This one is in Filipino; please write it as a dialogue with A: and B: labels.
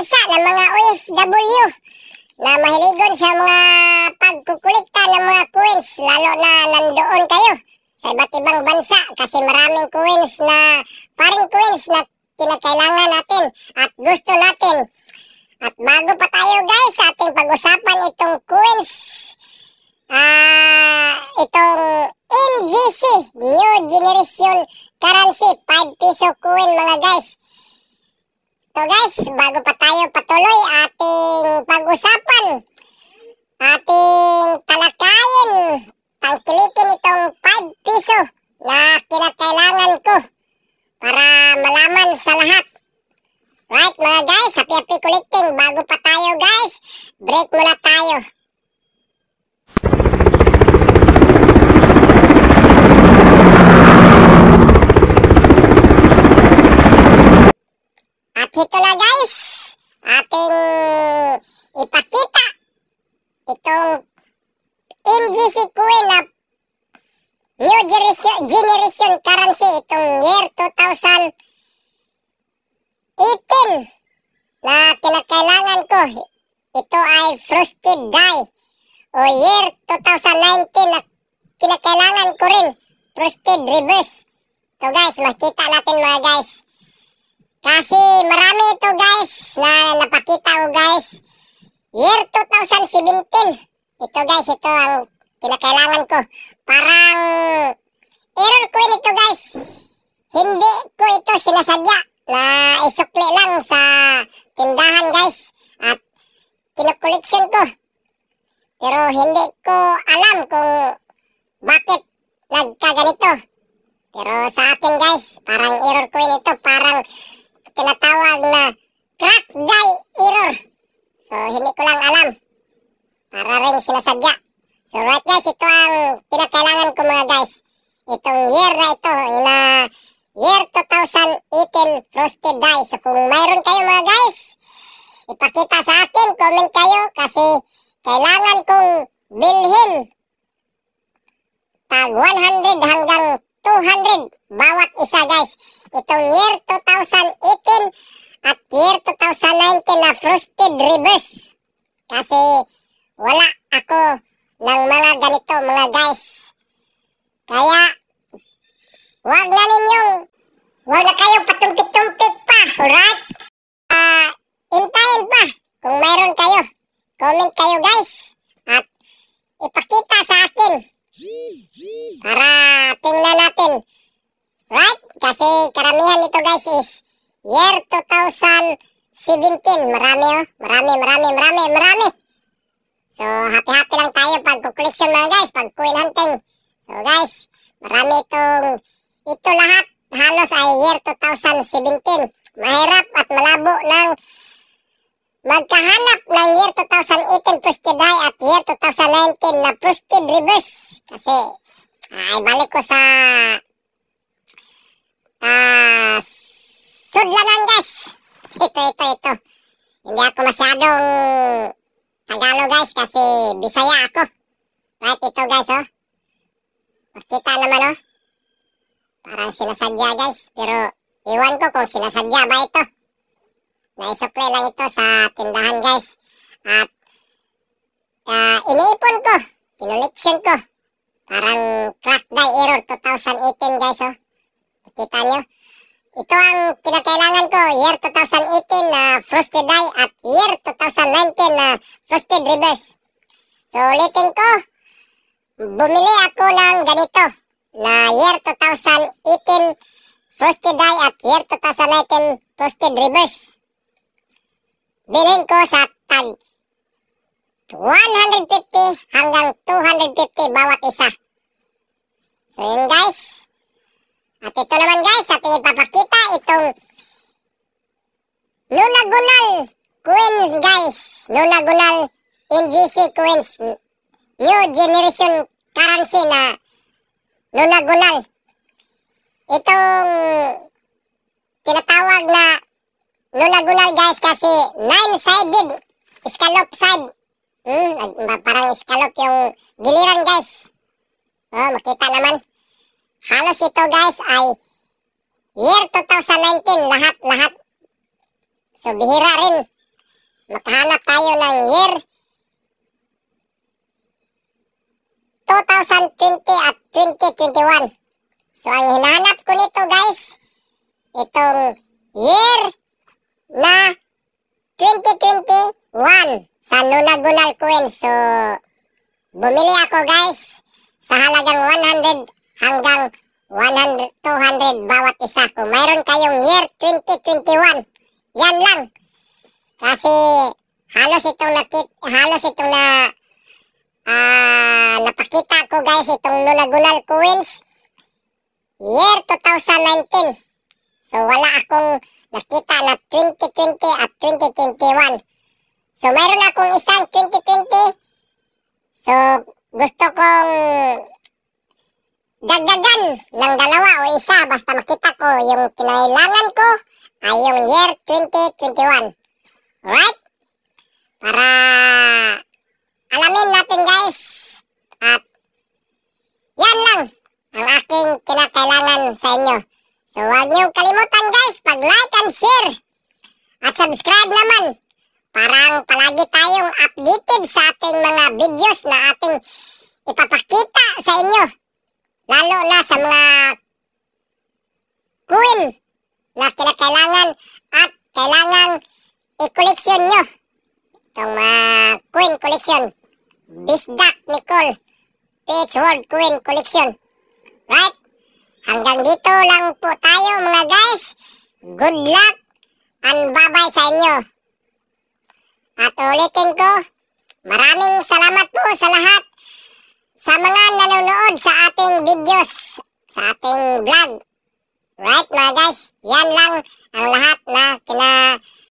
A: bansa ng mga OFW na mahiligon sa mga pagkukulikta ng mga coins lalo na nandoon kayo sa iba't ibang bansa kasi maraming coins na paring coins na kinakailangan natin at gusto natin. At bago pa tayo guys sa ating pag-usapan itong coins uh, itong NGC New Generation Currency 5 peso coin mga guys So guys, bago pa tayo patuloy ating pag-usapan, ating talakayin, tangkilikin itong 5 piso na kinakailangan ko para malaman sa lahat. Right mga guys, happy happy collecting. Bago pa tayo guys, break muna ito na guys, ating ipakita itong MGC coin na new generation, currency itong year 2018 na kinakailangan ko. Ito ay frosted die o year 2019 na kinakailangan ko rin frosted reverse. So guys, makita natin mga guys. Kasi marami ito guys na napakita ko guys. Year 2017. Ito guys, ito ang kinakailangan ko. Parang error ko ito guys. Hindi ko ito sinasadya na isukli lang sa tindahan guys. At kinukoleksyon ko. Pero hindi ko alam kung bakit nagkaganito. Pero sa akin guys, parang error ko nito. ang kinakailangan ko mga guys. Itong year na ito, na year 2018 Frosted Dice. So kung mayroon kayo mga guys, ipakita sa akin, comment kayo kasi kailangan kong bilhin tag 100 hanggang 200 bawat isa guys. Itong year 2018 at year 2019 na Frosted Reverse. Kasi wala ako ng mga ganito mga guys. Kaya, wag na ninyong, wag na kayong patumpik-tumpik pa, right? Uh, ah, intayin pa kung mayroon kayo. Comment kayo guys. At ipakita sa akin para tingnan natin. Right? Kasi karamihan nito guys is year 2017. Marami oh. Marami, marami, marami, marami. So, happy-happy lang tayo pag collection mga guys, pag coin hunting. So guys, marami itong, ito lahat halos ay year 2017. Mahirap at malabo ng magkahanap ng year 2018 Frosted High at year 2019 na Frosted Reverse. Kasi, ay ah, balik ko sa uh, sudlanan guys. Ito, ito, ito. Hindi ako masyadong Tagalog guys kasi Bisaya ako. Right, ito guys oh. Makita naman oh. Parang sinasadya guys, pero iwan ko kung sinasadya ba ito. Naisuple lang ito sa tindahan guys. At uh, iniipon ko, kinoleksyon ko. Parang crack die error 2018 guys oh. Makita nyo. Ito ang kinakailangan ko, year 2018 na uh, frosted die at year 2019 na uh, frosted reverse. So ulitin ko, bumili ako ng ganito na year 2018 frosted die at year 2019 frosted reverse. Bilhin ko sa tag 150 hanggang 250 bawat isa. So yun guys. At ito naman guys, ating ipapakita Queens guys, no Nagunal NGC Queens, new generation currency na no Nagunal. Itong tinatawag na no Nagunal guys kasi nine-sided scallop side. Hmm, parang scallop yung giliran guys. Oh, makita naman. Halos ito guys ay year 2019 lahat-lahat. So bihira rin Nakahanap tayo ng year 2020 at 2021. So, ang hinahanap ko nito guys, itong year na 2021 sa Luna Gunal Queen. So, bumili ako guys sa halagang 100 hanggang 100, 200 bawat isa. Kung mayroon kayong year 2021, yan lang. Kasi halos itong nakit halos itong na uh, napakita ko guys itong Lunagunal Queens year 2019. So wala akong nakita na 2020 at 2021. So mayroon akong isang 2020. So gusto kong dagdagan ng dalawa o isa basta makita ko yung kinailangan ko ay yung year 2021. Alright? Para alamin natin guys. At yan lang ang aking kinakailangan sa inyo. So huwag niyo kalimutan guys pag-like and share. At subscribe naman parang palagi tayong updated sa ating mga videos na ating ipapakita sa inyo. Lalo na sa mga coin na kinakailangan at kailangan i-collection nyo. Itong mga coin collection. Bisdak Nicole Page World Coin Collection. Right? Hanggang dito lang po tayo mga guys. Good luck and bye-bye sa inyo. At ulitin ko, maraming salamat po sa lahat sa mga nanonood sa ating videos, sa ating vlog. Right mga guys, yan lang ang lahat na kina